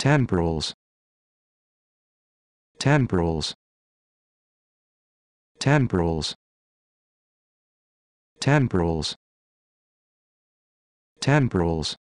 temporals temporals temporals temporals temporals